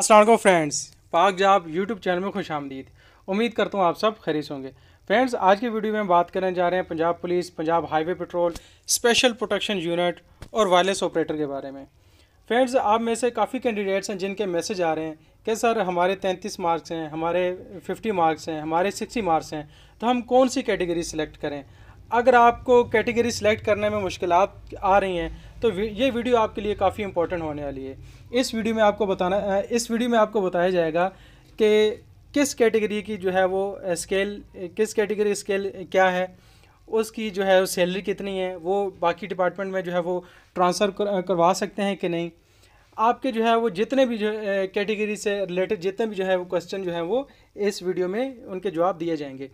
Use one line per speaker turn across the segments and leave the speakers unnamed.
Aslam friends पाक जाब YouTube channel में खुश आमदीद उम्मीद करता हूँ आप सब खरीद होंगे फ्रेंड्स आज की वीडियो में बात करने जा रहे हैं Punjab police Punjab highway patrol special protection unit और वायरलेस ऑपरेटर के बारे में फ्रेंड्स आप में से काफ़ी कैंडिडेट्स हैं जिनके मैसेज आ रहे हैं कि सर हमारे तैंतीस मार्क्स हैं हमारे फिफ्टी मार्क्स हैं हमारे सिक्सटी मार्क्स हैं तो हम कौन सी कैटेगरी सेलेक्ट करें अगर आपको कैटेगरी सेलेक्ट करने में मुश्किल आ रही हैं तो ये वीडियो आपके लिए काफ़ी इंपॉर्टेंट होने वाली है इस वीडियो में आपको बताना इस वीडियो में आपको बताया जाएगा कि किस कैटेगरी की जो है वो स्केल किस कैटेगरी स्केल क्या है उसकी जो है सैलरी कितनी है वो बाकी डिपार्टमेंट में जो है वो ट्रांसफ़र करवा सकते हैं कि नहीं आपके जो है वो जितने भी जो कैटेगरी से रिलेटेड जितने भी जो है वो क्वेश्चन जो है वो इस वीडियो में उनके जवाब दिए जाएंगे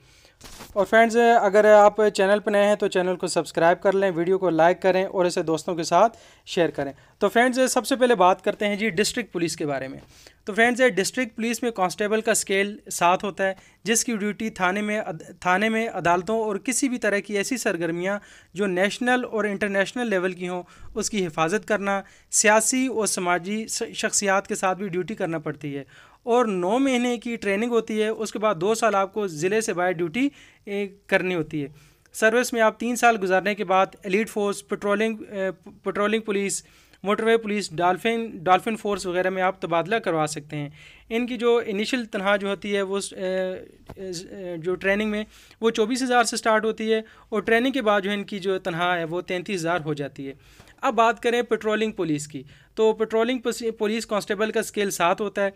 और फ्रेंड्स अगर आप चैनल पर नए हैं तो चैनल को सब्सक्राइब कर लें वीडियो को लाइक करें और इसे दोस्तों के साथ शेयर करें तो फ्रेंड्स सबसे पहले बात करते हैं जी डिस्ट्रिक्ट पुलिस के बारे में तो फ्रेंड्स डिस्ट्रिक्ट पुलिस में कांस्टेबल का स्केल सात होता है जिसकी ड्यूटी थाने में थाने में अदालतों और किसी भी तरह की ऐसी सरगर्मियाँ जो नेशनल और इंटरनेशनल लेवल की हों उसकी हिफाजत करना सियासी और समाजी शख्सियात के साथ भी ड्यूटी करना पड़ती है और नौ महीने की ट्रेनिंग होती है उसके बाद दो साल आपको ज़िले से बाय ड्यूटी करनी होती है सर्विस में आप तीन साल गुजारने के बाद elite force patrolling patrolling police motorway police dolphin dolphin force वगैरह में आप तबादला करवा सकते हैं इनकी जो इनिशियल तनख्वाह जो होती है वो जो ट्रेनिंग में वो चौबीस हज़ार से स्टार्ट होती है और ट्रेनिंग के बाद जो इनकी जो तनख्वाह है वो तैंतीस हज़ार हो जाती है अब बात करें पेट्रोलिंग पुलिस की तो पेट्रोलिंग पुलिस कांस्टेबल का स्केल सात होता है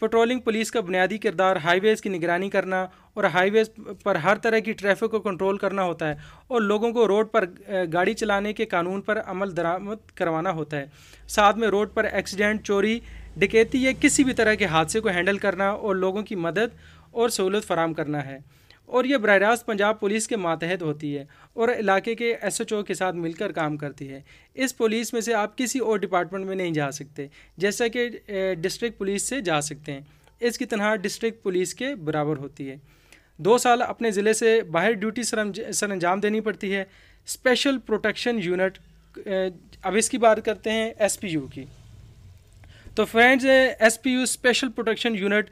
पेट्रोलिंग पुलिस का बुनियादी किरदार हाईवेज़ की निगरानी करना और हाईवेज़ पर हर तरह की ट्रैफिक को कंट्रोल करना होता है और लोगों को रोड पर गाड़ी चलाने के कानून पर अमल दरामद करवाना होता है साथ में रोड पर एक्सीडेंट चोरी डकैती या किसी भी तरह के हादसे को हैंडल करना और लोगों की मदद और सहूलत फराम करना है और ये बर रास्त पंजाब पुलिस के मातहत होती है और इलाके के एस एच ओ के साथ मिलकर काम करती है इस पुलिस में से आप किसी और डिपार्टमेंट में नहीं जा सकते जैसा कि डिस्ट्रिक्ट पुलिस से जा सकते हैं इसकी तनह डिस्ट्रिक्ट पुलिस के बराबर होती है दो साल अपने ज़िले से बाहर ड्यूटी सर अंजाम देनी पड़ती है स्पेशल प्रोटेक्शन यूनिट अब इसकी बात करते हैं एस पी यू की तो friends S P U special protection unit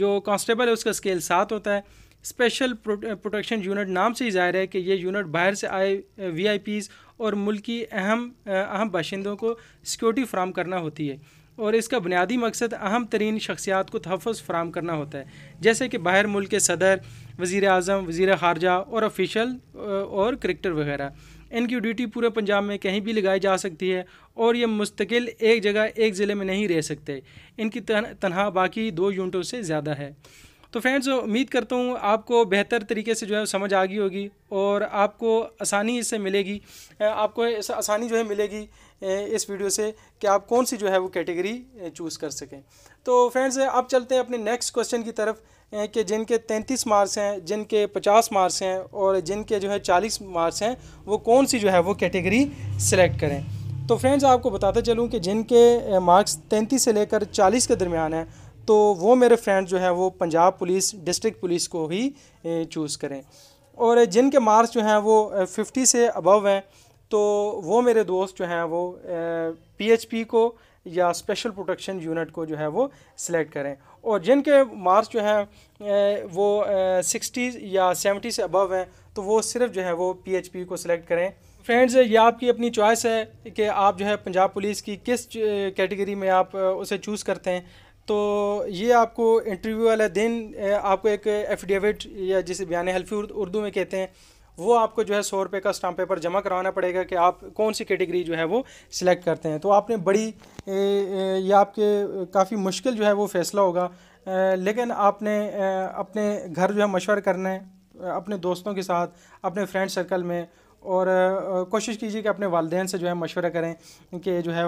जो कांस्टेबल है उसका स्केल सात होता है स्पेशल प्रोटेक्शन यूनिट नाम से ही जाहिर है कि ये यूनिट बाहर से आए वीआईपीज़ uh, और मुल्क की अहम uh, अहम बाशिंदों को सिक्योरिटी फ्राहम करना होती है और इसका बुनियादी मकसद अहम तरीन शख्सियात को तहफ़ फ्राहम करना होता है जैसे कि बाहर मुल्क के सदर वज़ी अजम वज़ी खारजा और ऑफिशल uh, और क्रिकेटर वगैरह इनकी ड्यूटी पूरे पंजाब में कहीं भी लगाई जा सकती है और ये मुस्तकिल एक जगह एक ज़िले में नहीं रह सकते इनकी तनहा बाकी दो यूनिटों से ज़्यादा है तो फ्रेंड्स उम्मीद करता हूँ आपको बेहतर तरीके से जो है समझ आ गई होगी और आपको आसानी इससे मिलेगी आपको आसानी जो है मिलेगी इस वीडियो से कि आप कौन सी जो है वो कैटेगरी चूज़ कर सकें तो फ्रेंड्स अब चलते हैं अपने नेक्स्ट क्वेश्चन की तरफ कि जिनके तैंतीस मार्क्स हैं जिनके पचास मार्क्स हैं और जिनके जो है चालीस मार्क्स हैं वो कौन सी जो है वो कैटेगरी सिलेक्ट करें तो फ्रेंड्स आपको बताता चलूँ कि जिनके मार्क्स तैंतीस से लेकर चालीस के दरमियान है तो वो मेरे फ्रेंड जो हैं वो पंजाब पुलिस डिस्ट्रिक्ट पुलिस को ही चूज़ करें और जिनके मार्क्स जो हैं वो फिफ्टी से अबव हैं तो वो मेरे दोस्त जो हैं वो पीएचपी को या स्पेशल प्रोटेक्शन यूनिट को जो है वो सिलेक्ट करें और जिनके मार्क्स जो हैं वो सिक्सटी या सेवेंटी से अबव हैं तो वो सिर्फ जो है वो पीएचपी को सिलेक्ट करें फ्रेंड्स ये आपकी अपनी चॉइस है कि आप जो है पंजाब पुलिस की किस कैटेगरी में आप उसे चूज़ करते हैं तो ये आपको इंटरव्यू वाला दिन आपको एक एफिडेविट या जिसे बयान हल्फी उर्दू में कहते हैं वो आपको जो है सौ रुपये का स्टाम्प पेपर जमा करवाना पड़ेगा कि आप कौन सी कैटेगरी जो है वो सिलेक्ट करते हैं तो आपने बड़ी ये आपके काफ़ी मुश्किल जो है वो फ़ैसला होगा लेकिन आपने अपने घर जो है मशवर करना है अपने दोस्तों के साथ अपने फ्रेंड सर्कल में और कोशिश कीजिए कि अपने वालदेन से जो है मशवरा करें कि जो है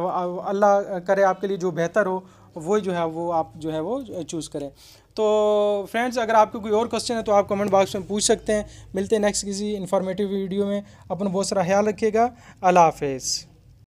अल्लाह करे आपके लिए जो बेहतर हो वही जो है वो आप जो है वो चूज़ करें तो फ्रेंड्स अगर आपको कोई और क्वेश्चन है तो आप कमेंट बॉक्स में पूछ सकते हैं मिलते हैं नेक्स्ट किसी इन्फॉर्मेटिव वीडियो में अपना बहुत सारा ख्याल रखिएगा अल्लाह हाफिज़